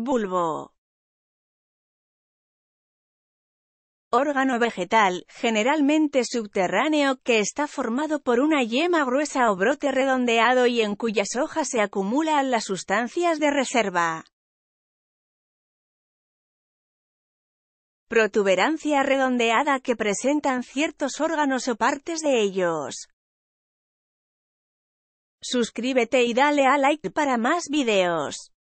Bulbo. Órgano vegetal, generalmente subterráneo, que está formado por una yema gruesa o brote redondeado y en cuyas hojas se acumulan las sustancias de reserva. Protuberancia redondeada que presentan ciertos órganos o partes de ellos. Suscríbete y dale a like para más videos.